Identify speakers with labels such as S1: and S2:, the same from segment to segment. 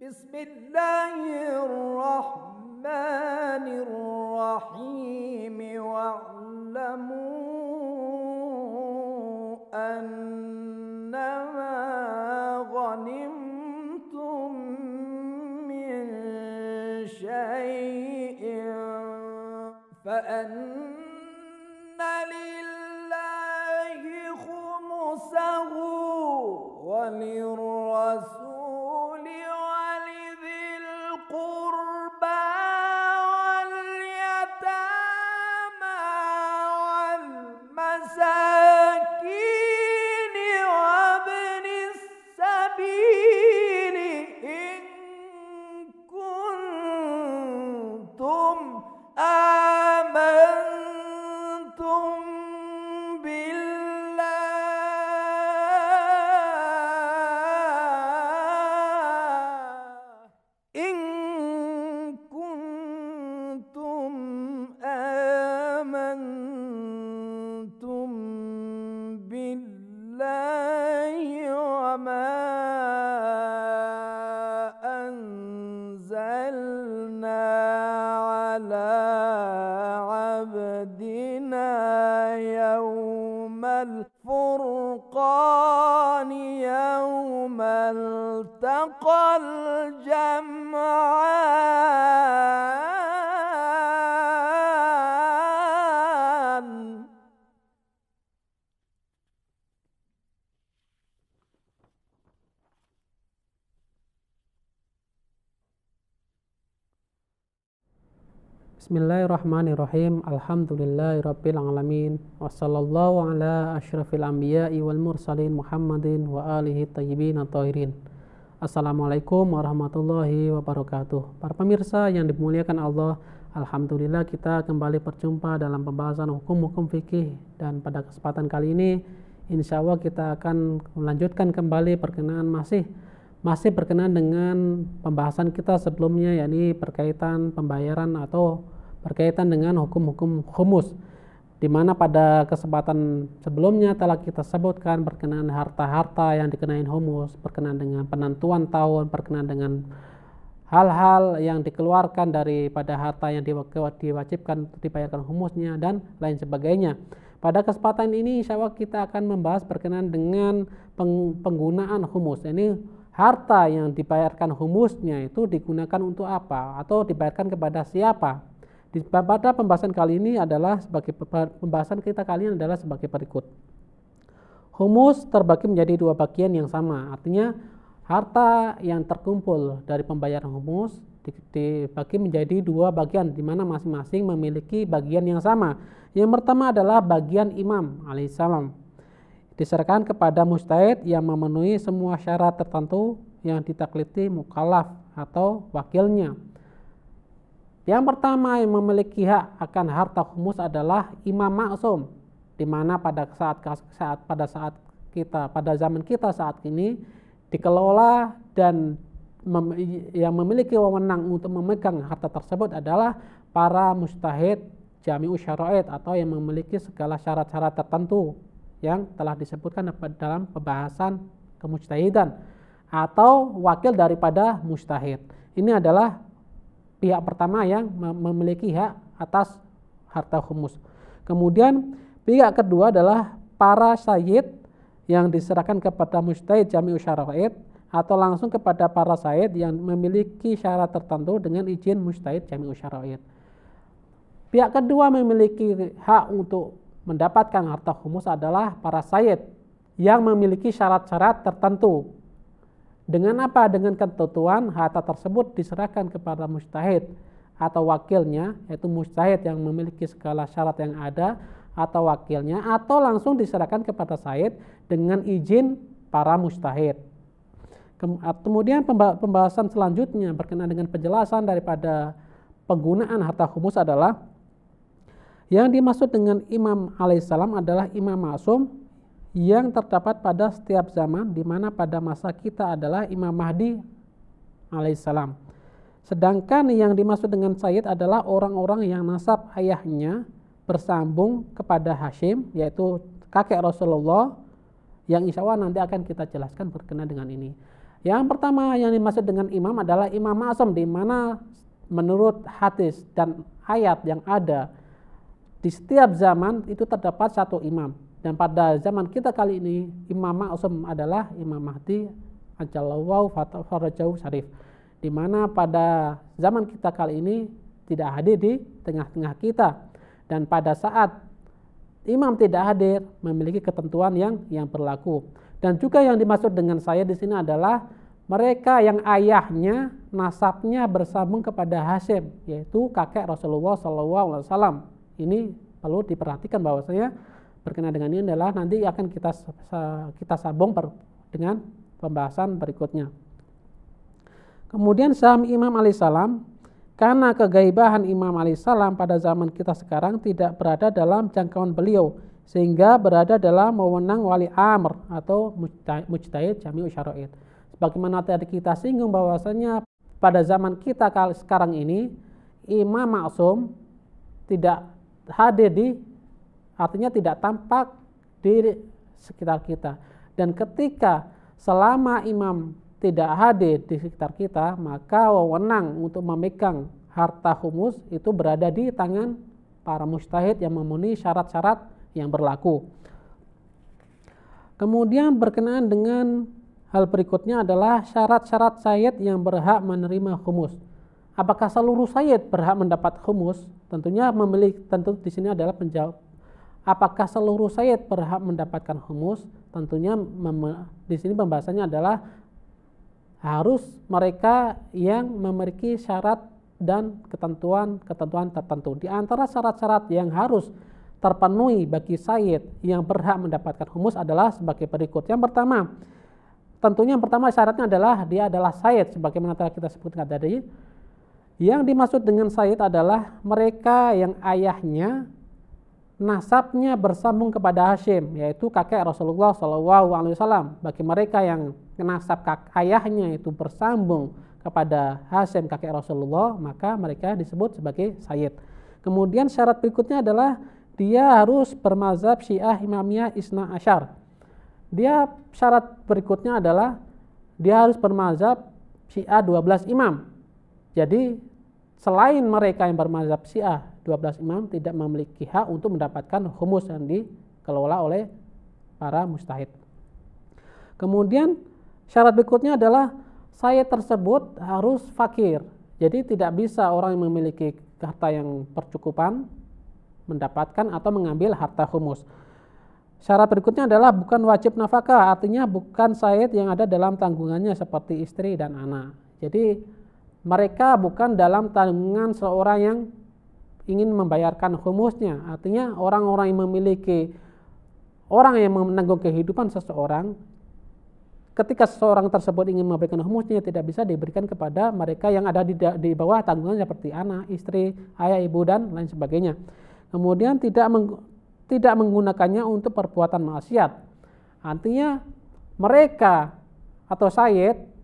S1: بسم الله الرحمن الرحيم واعلموا أنما غنمتم من شيء فأن لله خمسه وللرسول
S2: Bismillahirrahmanirrahim. Alhamdulillahirabbil alamin. ala ashrafil anbiya'i wal mursalin Muhammadin wa alihi tayyibin Assalamualaikum warahmatullahi wabarakatuh. Para pemirsa yang dimuliakan Allah, alhamdulillah kita kembali berjumpa dalam pembahasan hukum-hukum fikih dan pada kesempatan kali ini insya Allah kita akan melanjutkan kembali perkenaan masih masih berkenaan dengan pembahasan kita sebelumnya yakni berkaitan pembayaran atau berkaitan dengan hukum-hukum humus di mana pada kesempatan sebelumnya telah kita sebutkan berkenaan harta-harta yang dikenain humus, berkenaan dengan penentuan tahun, berkenaan dengan hal-hal yang dikeluarkan daripada harta yang diwajibkan untuk dibayarkan humusnya dan lain sebagainya. Pada kesempatan ini insya Allah kita akan membahas berkenaan dengan penggunaan humus. Ini harta yang dibayarkan humusnya itu digunakan untuk apa atau dibayarkan kepada siapa di, pada pembahasan kali ini adalah sebagai pembahasan kita kali ini adalah sebagai berikut. Humus terbagi menjadi dua bagian yang sama, artinya harta yang terkumpul dari pembayaran humus dibagi menjadi dua bagian di mana masing-masing memiliki bagian yang sama. Yang pertama adalah bagian imam alaihissalam diserahkan kepada mustahid yang memenuhi semua syarat tertentu yang ditakliti mukallaf atau wakilnya yang pertama yang memiliki hak akan harta humus adalah imam maksum, di mana pada saat, saat pada saat kita pada zaman kita saat ini dikelola dan mem, yang memiliki wewenang untuk memegang harta tersebut adalah para mustahid jami syara'id atau yang memiliki segala syarat-syarat tertentu yang telah disebutkan dalam pembahasan kemustahidan atau wakil daripada mustahid. Ini adalah pihak pertama yang memiliki hak atas harta humus. Kemudian pihak kedua adalah para sayyid yang diserahkan kepada mustahid jami usyarakat atau langsung kepada para sayyid yang memiliki syarat tertentu dengan izin mustahid jami usyarakat. Pihak kedua memiliki hak untuk mendapatkan harta humus adalah para sayyid yang memiliki syarat-syarat tertentu dengan apa? Dengan ketentuan harta tersebut diserahkan kepada mustahid atau wakilnya, yaitu mustahid yang memiliki segala syarat yang ada atau wakilnya, atau langsung diserahkan kepada Said dengan izin para mustahid. Ah, kemudian pembahasan selanjutnya berkenaan dengan penjelasan daripada penggunaan harta humus adalah yang dimaksud dengan imam alaihissalam adalah imam masum yang terdapat pada setiap zaman di mana pada masa kita adalah Imam Mahdi alaihissalam. Sedangkan yang dimaksud dengan Sayyid adalah orang-orang yang nasab ayahnya bersambung kepada Hashim yaitu kakek Rasulullah yang insya Allah nanti akan kita jelaskan berkenaan dengan ini. Yang pertama yang dimaksud dengan imam adalah imam ma'asam di mana menurut hadis dan ayat yang ada di setiap zaman itu terdapat satu imam dan pada zaman kita kali ini Imam usum adalah Imam Mahdi ajallahu farajahu syarif. Di mana pada zaman kita kali ini tidak hadir di tengah-tengah kita dan pada saat imam tidak hadir memiliki ketentuan yang yang berlaku. Dan juga yang dimaksud dengan saya di sini adalah mereka yang ayahnya nasabnya bersambung kepada Hasyim yaitu kakek Rasulullah SAW. Ini perlu diperhatikan bahwasanya berkenaan dengan ini adalah nanti akan kita kita sambung per, dengan pembahasan berikutnya. Kemudian saham Imam Ali salam karena kegaibahan Imam Ali salam pada zaman kita sekarang tidak berada dalam jangkauan beliau sehingga berada dalam wewenang wali amr atau mujtahid jami syara'id. Sebagaimana tadi kita singgung bahwasanya pada zaman kita sekarang ini imam maksum tidak hadir di artinya tidak tampak di sekitar kita. Dan ketika selama imam tidak hadir di sekitar kita, maka wewenang untuk memegang harta humus itu berada di tangan para mustahid yang memenuhi syarat-syarat yang berlaku. Kemudian berkenaan dengan hal berikutnya adalah syarat-syarat sayyid yang berhak menerima humus. Apakah seluruh sayyid berhak mendapat humus? Tentunya memiliki tentu di sini adalah penjawab Apakah seluruh sayat berhak mendapatkan humus? Tentunya di sini pembahasannya adalah harus mereka yang memiliki syarat dan ketentuan-ketentuan tertentu. Di antara syarat-syarat yang harus terpenuhi bagi sayat yang berhak mendapatkan humus adalah sebagai berikut. Yang pertama, tentunya yang pertama syaratnya adalah dia adalah sayat sebagaimana telah kita sebutkan tadi. Yang dimaksud dengan sayat adalah mereka yang ayahnya nasabnya bersambung kepada Hashim, yaitu kakek Rasulullah Shallallahu Alaihi Wasallam. Bagi mereka yang nasab kakek ayahnya itu bersambung kepada Hashim kakek Rasulullah, maka mereka disebut sebagai Sayyid. Kemudian syarat berikutnya adalah dia harus bermazhab Syiah Imamiyah Isna Ashar. Dia syarat berikutnya adalah dia harus bermazhab Syiah 12 imam. Jadi selain mereka yang bermazhab Syiah 12 imam tidak memiliki hak untuk mendapatkan humus yang dikelola oleh para mustahid. Kemudian syarat berikutnya adalah saya tersebut harus fakir. Jadi tidak bisa orang yang memiliki harta yang percukupan mendapatkan atau mengambil harta humus. Syarat berikutnya adalah bukan wajib nafkah, artinya bukan sayid yang ada dalam tanggungannya seperti istri dan anak. Jadi mereka bukan dalam tanggungan seorang yang ingin membayarkan humusnya. Artinya orang-orang yang memiliki orang yang menanggung kehidupan seseorang ketika seseorang tersebut ingin memberikan humusnya tidak bisa diberikan kepada mereka yang ada di, di bawah tanggungan seperti anak, istri, ayah, ibu dan lain sebagainya. Kemudian tidak meng, tidak menggunakannya untuk perbuatan maksiat. Artinya mereka atau Sayyid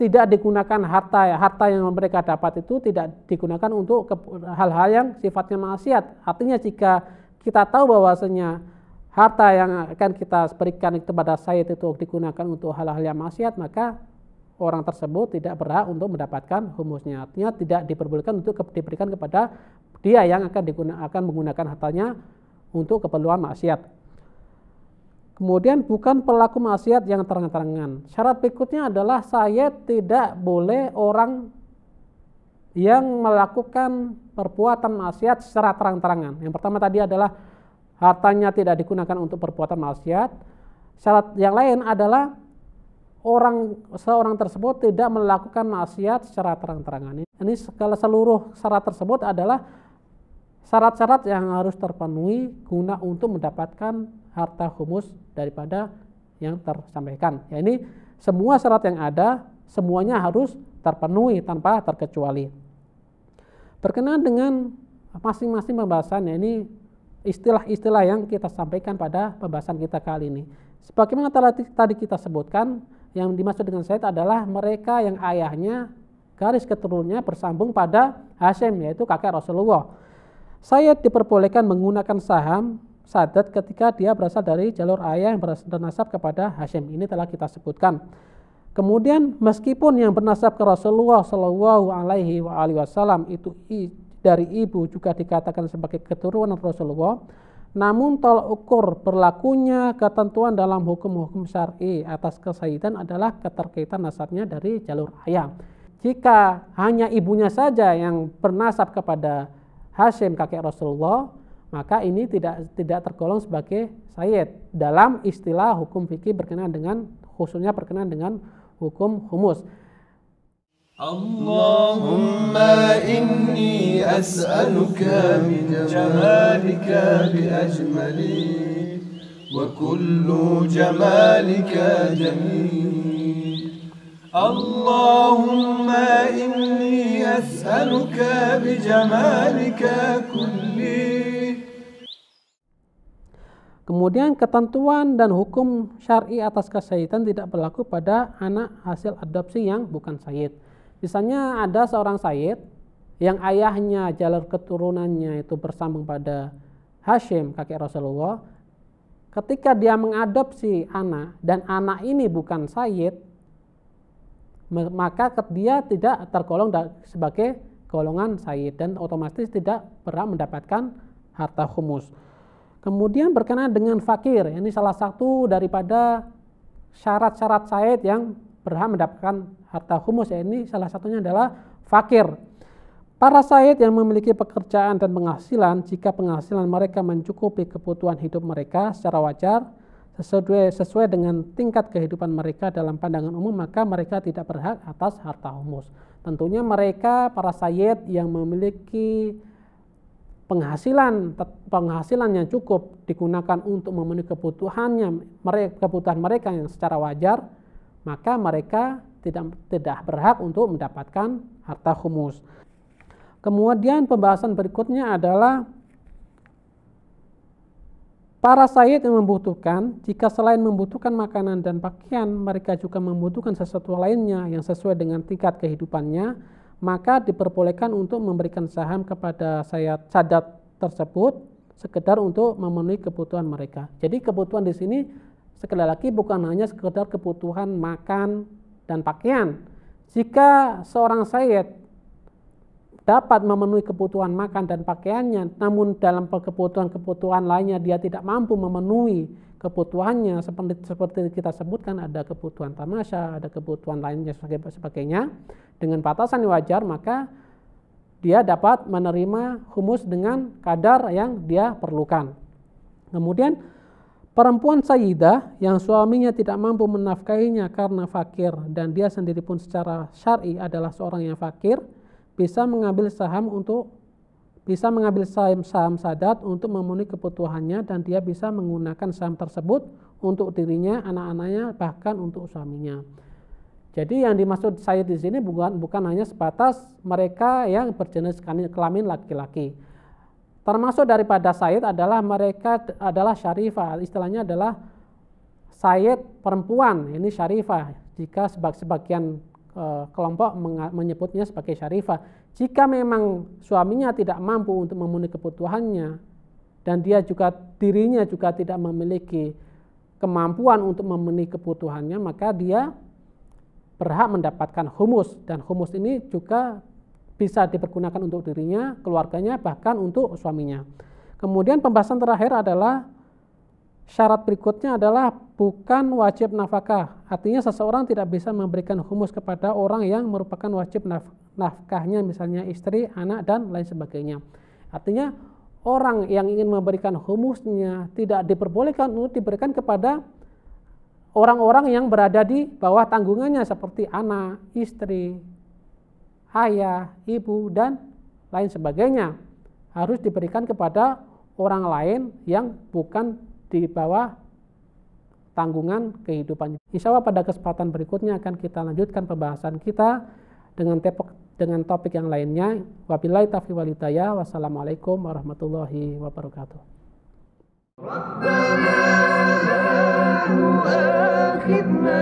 S2: tidak digunakan harta harta yang mereka dapat itu tidak digunakan untuk hal-hal yang sifatnya maksiat artinya jika kita tahu bahwasanya harta yang akan kita berikan kepada saya itu digunakan untuk hal-hal yang maksiat maka orang tersebut tidak berhak untuk mendapatkan humusnya artinya tidak diperbolehkan untuk diberikan kepada dia yang akan digunakan akan menggunakan hartanya untuk keperluan maksiat Kemudian bukan pelaku maksiat yang terang-terangan. Syarat berikutnya adalah saya tidak boleh orang yang melakukan perbuatan maksiat secara terang-terangan. Yang pertama tadi adalah hartanya tidak digunakan untuk perbuatan maksiat. Syarat yang lain adalah orang seorang tersebut tidak melakukan maksiat secara terang-terangan. Ini segala seluruh syarat tersebut adalah syarat-syarat yang harus terpenuhi guna untuk mendapatkan harta humus daripada yang tersampaikan. Ya ini semua syarat yang ada semuanya harus terpenuhi tanpa terkecuali. Berkenaan dengan masing-masing pembahasan ya ini istilah-istilah yang kita sampaikan pada pembahasan kita kali ini. Sebagaimana tadi kita sebutkan, yang dimaksud dengan saya adalah mereka yang ayahnya garis keturunannya bersambung pada Hasyim yaitu kakek Rasulullah. Saya diperbolehkan menggunakan saham sadat ketika dia berasal dari jalur ayah yang bernasab kepada Hashim. Ini telah kita sebutkan. Kemudian meskipun yang bernasab ke Rasulullah Shallallahu Alaihi Wasallam itu dari ibu juga dikatakan sebagai keturunan Rasulullah, namun tolak ukur berlakunya ketentuan dalam hukum-hukum syari atas kesahitan adalah keterkaitan nasabnya dari jalur ayah. Jika hanya ibunya saja yang bernasab kepada Hashim kakek Rasulullah, maka ini tidak tidak tergolong sebagai sayyid dalam istilah hukum fikih berkenaan dengan khususnya berkenaan dengan hukum humus.
S1: Allahumma inni as'aluka min jamalika bi ajmali wa kullu jamalika jamil اللهم إني أسألك بجمالك كلي
S2: Kemudian ketentuan dan hukum syari atas kesayitan tidak berlaku pada anak hasil adopsi yang bukan sayid. Misalnya ada seorang sayid yang ayahnya jalur keturunannya itu bersambung pada Hashim kakek Rasulullah. Ketika dia mengadopsi anak dan anak ini bukan sayid, maka dia tidak tergolong sebagai golongan sayyid dan otomatis tidak pernah mendapatkan harta humus. Kemudian berkenaan dengan fakir, ini salah satu daripada syarat-syarat sayyid yang berhak mendapatkan harta humus, ya ini salah satunya adalah fakir. Para sayyid yang memiliki pekerjaan dan penghasilan, jika penghasilan mereka mencukupi kebutuhan hidup mereka secara wajar, sesuai, sesuai dengan tingkat kehidupan mereka dalam pandangan umum maka mereka tidak berhak atas harta humus. Tentunya mereka para sayyid yang memiliki penghasilan penghasilan yang cukup digunakan untuk memenuhi kebutuhannya mereka kebutuhan mereka yang secara wajar maka mereka tidak tidak berhak untuk mendapatkan harta humus. Kemudian pembahasan berikutnya adalah Para sayyid yang membutuhkan, jika selain membutuhkan makanan dan pakaian, mereka juga membutuhkan sesuatu lainnya yang sesuai dengan tingkat kehidupannya, maka diperbolehkan untuk memberikan saham kepada saya sadat tersebut sekedar untuk memenuhi kebutuhan mereka. Jadi kebutuhan di sini sekali lagi bukan hanya sekedar kebutuhan makan dan pakaian. Jika seorang sayyid dapat memenuhi kebutuhan makan dan pakaiannya, namun dalam kebutuhan-kebutuhan lainnya dia tidak mampu memenuhi kebutuhannya seperti seperti kita sebutkan ada kebutuhan tamasya, ada kebutuhan lainnya sebagai sebagainya. Dengan batasan yang wajar maka dia dapat menerima humus dengan kadar yang dia perlukan. Kemudian perempuan sayyidah yang suaminya tidak mampu menafkahinya karena fakir dan dia sendiri pun secara syar'i adalah seorang yang fakir, bisa mengambil saham untuk bisa mengambil saham saham sadat untuk memenuhi kebutuhannya dan dia bisa menggunakan saham tersebut untuk dirinya, anak-anaknya, bahkan untuk suaminya. Jadi yang dimaksud saya di sini bukan bukan hanya sebatas mereka yang berjenis kelamin laki-laki. Termasuk daripada Said adalah mereka adalah syarifah, istilahnya adalah Said perempuan, ini syarifah. Jika sebagian Eh, kelompok menyebutnya sebagai syarifah. Jika memang suaminya tidak mampu untuk memenuhi kebutuhannya dan dia juga dirinya juga tidak memiliki kemampuan untuk memenuhi kebutuhannya, maka dia berhak mendapatkan humus dan humus ini juga bisa dipergunakan untuk dirinya, keluarganya, bahkan untuk suaminya. Kemudian pembahasan terakhir adalah Syarat berikutnya adalah bukan wajib nafkah. Artinya seseorang tidak bisa memberikan humus kepada orang yang merupakan wajib nafkahnya misalnya istri, anak dan lain sebagainya. Artinya orang yang ingin memberikan humusnya tidak diperbolehkan untuk diberikan kepada orang-orang yang berada di bawah tanggungannya seperti anak, istri, ayah, ibu dan lain sebagainya. Harus diberikan kepada orang lain yang bukan di bawah tanggungan kehidupannya. Insya Allah pada kesempatan berikutnya akan kita lanjutkan pembahasan kita dengan topik, dengan topik yang lainnya. Wabillahi taufiq walidaya. Wassalamualaikum warahmatullahi wabarakatuh.
S1: ربنا لا تؤاخذنا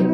S1: إن